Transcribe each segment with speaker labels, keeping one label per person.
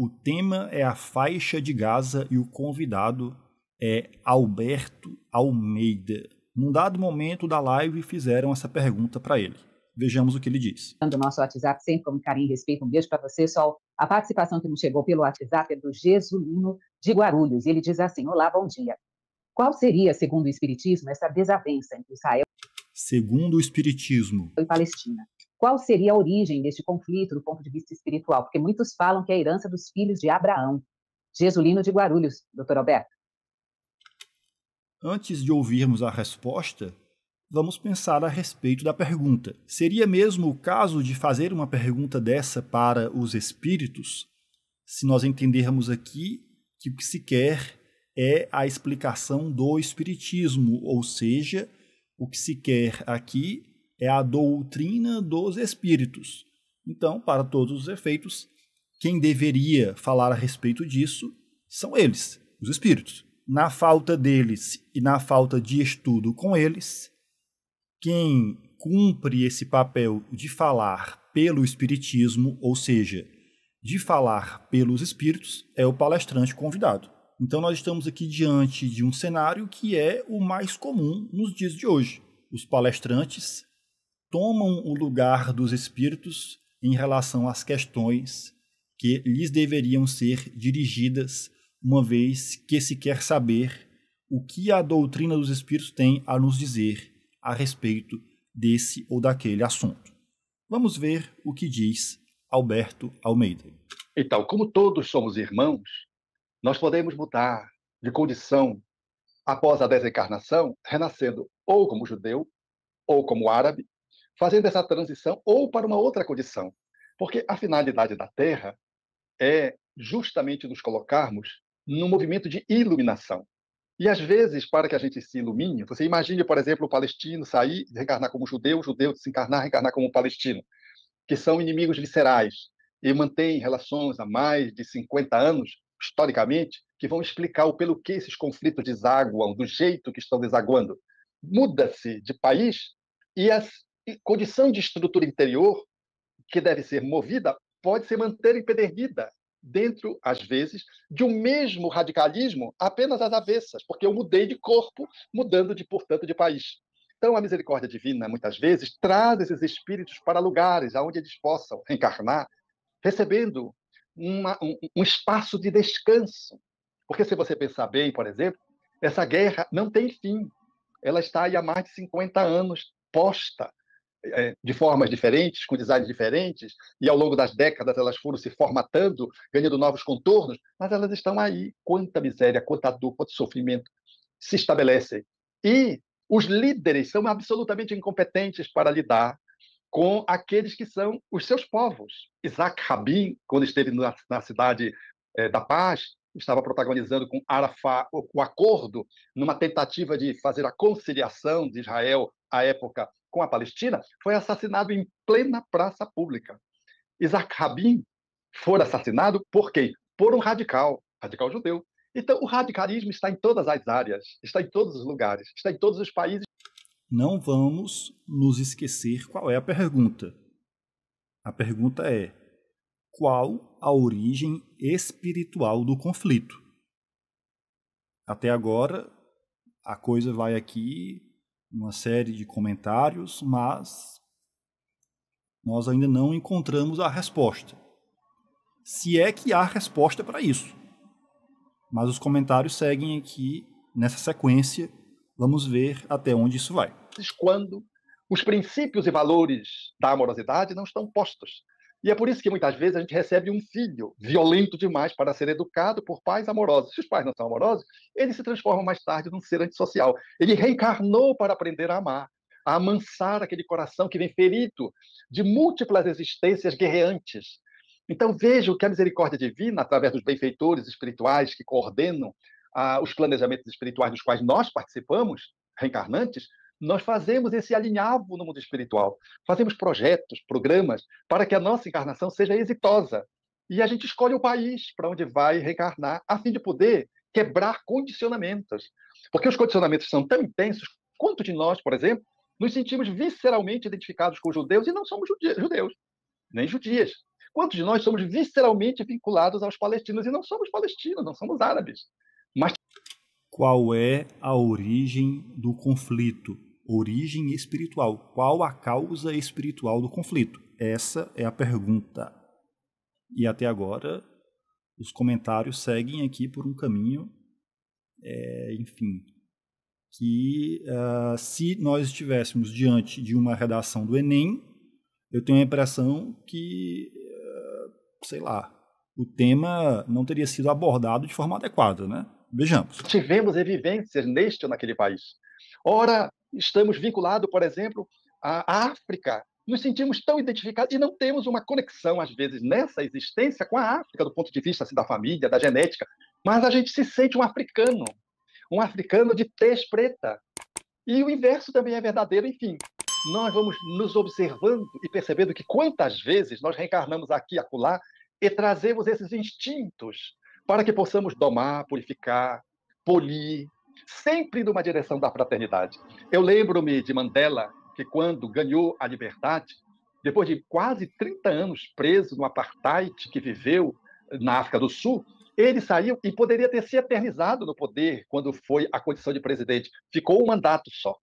Speaker 1: O tema é a faixa de Gaza e o convidado é Alberto Almeida. Num dado momento da live, fizeram essa pergunta para ele. Vejamos o que ele diz.
Speaker 2: Do nosso WhatsApp, sempre com carinho e respeito, um beijo para você, Sol. A participação que nos chegou pelo WhatsApp é do Jesulino de Guarulhos. Ele diz assim: Olá, bom dia. Qual seria, segundo o Espiritismo, essa desavença entre Israel?
Speaker 1: Segundo o Espiritismo.
Speaker 2: E Palestina qual seria a origem deste conflito do ponto de vista espiritual, porque muitos falam que é a herança dos filhos de Abraão. Jesulino de Guarulhos, doutor Alberto.
Speaker 1: Antes de ouvirmos a resposta, vamos pensar a respeito da pergunta. Seria mesmo o caso de fazer uma pergunta dessa para os espíritos? Se nós entendermos aqui que o que se quer é a explicação do espiritismo, ou seja, o que se quer aqui é a doutrina dos espíritos. Então, para todos os efeitos, quem deveria falar a respeito disso são eles, os espíritos. Na falta deles e na falta de estudo com eles, quem cumpre esse papel de falar pelo espiritismo, ou seja, de falar pelos espíritos, é o palestrante convidado. Então, nós estamos aqui diante de um cenário que é o mais comum nos dias de hoje. Os palestrantes tomam o lugar dos espíritos em relação às questões que lhes deveriam ser dirigidas, uma vez que se quer saber o que a doutrina dos espíritos tem a nos dizer a respeito desse ou daquele assunto. Vamos ver o que diz Alberto Almeida. Então, como todos somos irmãos, nós podemos mudar de condição após
Speaker 2: a desencarnação, renascendo ou como judeu, ou como árabe, fazendo essa transição ou para uma outra condição. Porque a finalidade da Terra é justamente nos colocarmos no movimento de iluminação. E às vezes, para que a gente se ilumine, você imagine, por exemplo, o palestino sair, reencarnar como judeu, o judeu desencarnar, reencarnar como palestino, que são inimigos viscerais e mantêm relações há mais de 50 anos, historicamente, que vão explicar o pelo que esses conflitos desaguam, do jeito que estão desaguando. Muda-se de país e as condição de estrutura interior que deve ser movida pode se manter empedernida dentro, às vezes, de um mesmo radicalismo apenas às avessas, porque eu mudei de corpo, mudando, de portanto, de país. Então, a misericórdia divina, muitas vezes, traz esses espíritos para lugares aonde eles possam reencarnar, recebendo uma, um, um espaço de descanso. Porque, se você pensar bem, por exemplo, essa guerra não tem fim. Ela está aí há mais de 50 anos posta é, de formas diferentes, com designs diferentes, e ao longo das décadas elas foram se formatando, ganhando novos contornos, mas elas estão aí. Quanta miséria, quanta dor, quanto sofrimento se estabelecem. E os líderes são absolutamente incompetentes para lidar com aqueles que são os seus povos. Isaac Rabin, quando esteve na, na cidade é, da Paz, estava protagonizando com Arafat o, o acordo numa tentativa de fazer a conciliação de Israel à época com a Palestina, foi assassinado em plena praça pública. Isaac Rabin foi assassinado por quê? Por um radical, radical judeu. Então, o radicalismo está em todas as áreas, está em todos os lugares, está em todos os países.
Speaker 1: Não vamos nos esquecer qual é a pergunta. A pergunta é: qual a origem espiritual do conflito? Até agora, a coisa vai aqui uma série de comentários, mas nós ainda não encontramos a resposta. Se é que há resposta para isso. Mas os comentários seguem aqui nessa sequência. Vamos ver até onde isso vai. Quando os princípios e valores
Speaker 2: da amorosidade não estão postos e é por isso que muitas vezes a gente recebe um filho violento demais para ser educado por pais amorosos. Se os pais não são amorosos, ele se transforma mais tarde num ser antissocial. Ele reencarnou para aprender a amar, a amansar aquele coração que vem ferido de múltiplas existências guerreantes. Então vejo que a misericórdia divina, através dos benfeitores espirituais que coordenam ah, os planejamentos espirituais dos quais nós participamos, reencarnantes, nós fazemos esse alinhavo no mundo espiritual. Fazemos projetos, programas, para que a nossa encarnação seja exitosa. E a gente escolhe o país para onde vai reencarnar, a fim de poder quebrar condicionamentos. Porque os condicionamentos são tão intensos quanto de nós, por exemplo, nos sentimos visceralmente identificados com judeus e não somos judeus, nem judias. Quantos de nós somos visceralmente vinculados aos palestinos e não somos palestinos, não somos árabes?
Speaker 1: Mas qual é a origem do conflito? origem espiritual. Qual a causa espiritual do conflito? Essa é a pergunta. E até agora, os comentários seguem aqui por um caminho, é, enfim, que uh, se nós estivéssemos diante de uma redação do Enem, eu tenho a impressão que, uh, sei lá, o tema não teria sido abordado de forma adequada, né? Vejamos. Tivemos evidências neste
Speaker 2: ou naquele país. Ora, estamos vinculados, por exemplo, à África. Nos sentimos tão identificados e não temos uma conexão, às vezes, nessa existência com a África, do ponto de vista assim, da família, da genética, mas a gente se sente um africano, um africano de tez preta. E o inverso também é verdadeiro, enfim. Nós vamos nos observando e percebendo que quantas vezes nós reencarnamos aqui acolá e trazemos esses instintos para que possamos domar, purificar, polir, sempre numa direção da fraternidade. Eu lembro-me de Mandela, que quando ganhou a liberdade, depois de quase 30 anos preso no apartheid que viveu na África do Sul, ele saiu e poderia ter se eternizado no poder quando foi a condição de presidente. Ficou um mandato só.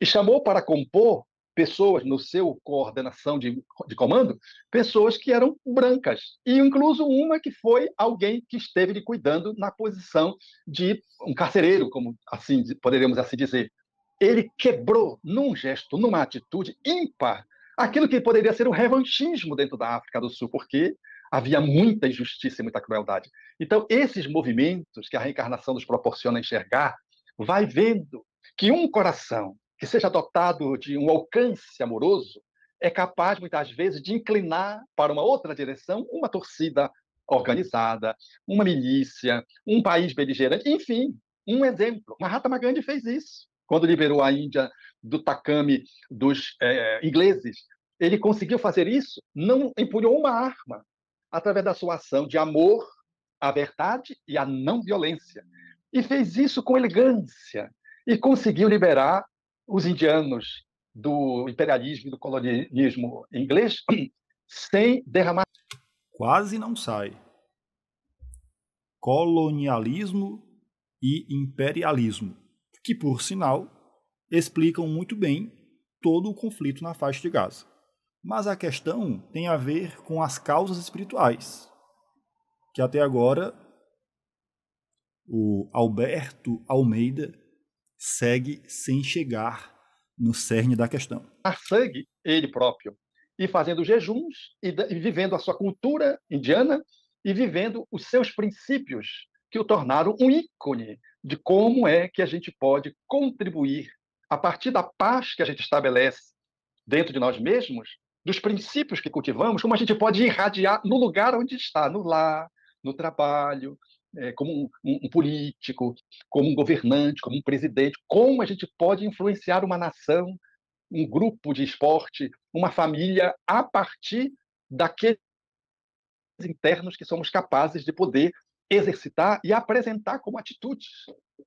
Speaker 2: E chamou para compor pessoas no seu coordenação de, de comando, pessoas que eram brancas, e incluso uma que foi alguém que esteve lhe cuidando na posição de um carcereiro, como assim poderíamos assim dizer. Ele quebrou num gesto, numa atitude ímpar, aquilo que poderia ser o revanchismo dentro da África do Sul, porque havia muita injustiça e muita crueldade. Então, esses movimentos que a reencarnação nos proporciona enxergar, vai vendo que um coração que seja dotado de um alcance amoroso, é capaz, muitas vezes, de inclinar para uma outra direção uma torcida organizada, uma milícia, um país beligerante, enfim, um exemplo. Mahatma Gandhi fez isso. Quando liberou a Índia do takame dos é, ingleses, ele conseguiu fazer isso, não empunhou uma arma, através da sua ação de amor à verdade e à não violência. E fez isso com elegância e conseguiu liberar os indianos do imperialismo e do colonialismo
Speaker 1: inglês sem derramar. Quase não sai. Colonialismo e imperialismo, que por sinal explicam muito bem todo o conflito na faixa de Gaza. Mas a questão tem a ver com as causas espirituais, que até agora o Alberto Almeida segue sem chegar no cerne da questão. A sangue ele próprio e fazendo jejuns e, e vivendo a sua cultura indiana e vivendo
Speaker 2: os seus princípios que o tornaram um ícone de como é que a gente pode contribuir a partir da paz que a gente estabelece dentro de nós mesmos, dos princípios que cultivamos, como a gente pode irradiar no lugar onde está, no lar, no trabalho, é, como um, um, político, como um governante, como um presidente, como a gente pode influenciar uma nação, um grupo de esporte, uma família, a partir daqueles internos que somos capazes de poder exercitar e apresentar como atitudes.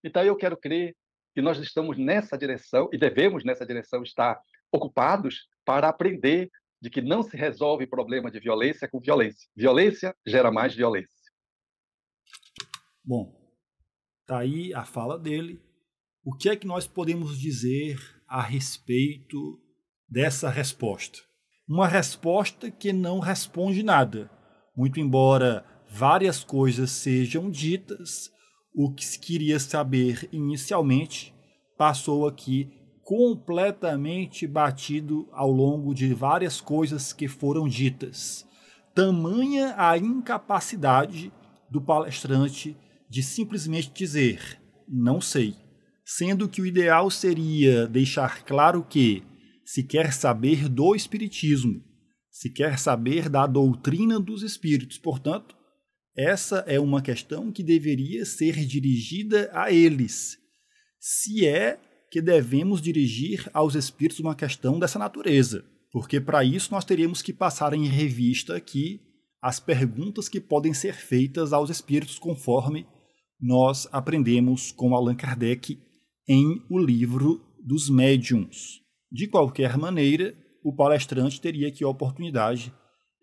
Speaker 2: Então, eu quero crer que nós estamos nessa direção e devemos, nessa direção, estar ocupados para aprender de que não se resolve problema de violência com violência. Violência gera mais violência.
Speaker 1: Bom, tá aí a fala dele. O que é que nós podemos dizer a respeito dessa resposta? Uma resposta que não responde nada. Muito embora várias coisas sejam ditas, o que se queria saber inicialmente passou aqui completamente batido ao longo de várias coisas que foram ditas. Tamanha a incapacidade do palestrante de simplesmente dizer não sei, sendo que o ideal seria deixar claro que se quer saber do Espiritismo, se quer saber da doutrina dos Espíritos. Portanto, essa é uma questão que deveria ser dirigida a eles, se é que devemos dirigir aos Espíritos uma questão dessa natureza, porque para isso nós teríamos que passar em revista aqui as perguntas que podem ser feitas aos Espíritos conforme nós aprendemos com Allan Kardec em O Livro dos Médiuns. De qualquer maneira, o palestrante teria aqui a oportunidade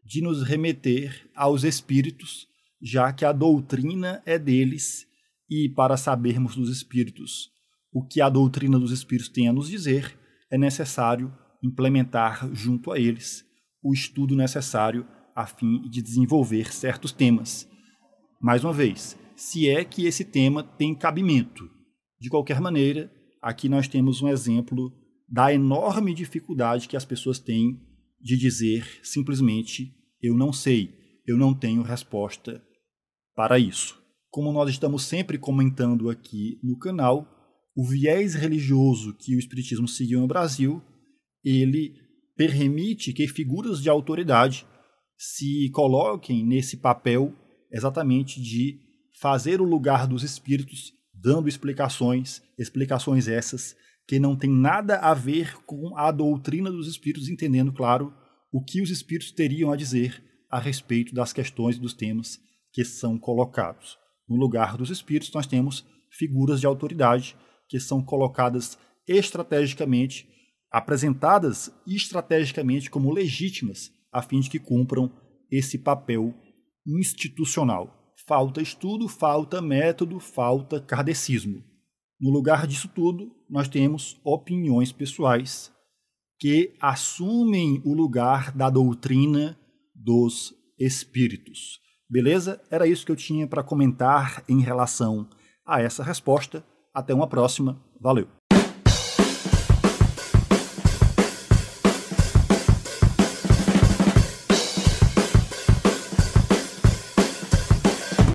Speaker 1: de nos remeter aos espíritos, já que a doutrina é deles, e para sabermos dos espíritos o que a doutrina dos espíritos tem a nos dizer, é necessário implementar junto a eles o estudo necessário a fim de desenvolver certos temas. Mais uma vez, se é que esse tema tem cabimento. De qualquer maneira, aqui nós temos um exemplo da enorme dificuldade que as pessoas têm de dizer simplesmente eu não sei, eu não tenho resposta para isso. Como nós estamos sempre comentando aqui no canal, o viés religioso que o espiritismo seguiu no Brasil, ele permite que figuras de autoridade se coloquem nesse papel exatamente de fazer o lugar dos espíritos, dando explicações, explicações essas que não têm nada a ver com a doutrina dos espíritos, entendendo, claro, o que os espíritos teriam a dizer a respeito das questões e dos temas que são colocados. No lugar dos espíritos, nós temos figuras de autoridade que são colocadas estrategicamente, apresentadas estrategicamente como legítimas, a fim de que cumpram esse papel institucional falta estudo, falta método, falta cardecismo. No lugar disso tudo, nós temos opiniões pessoais que assumem o lugar da doutrina dos espíritos. Beleza? Era isso que eu tinha para comentar em relação a essa resposta. Até uma próxima. Valeu!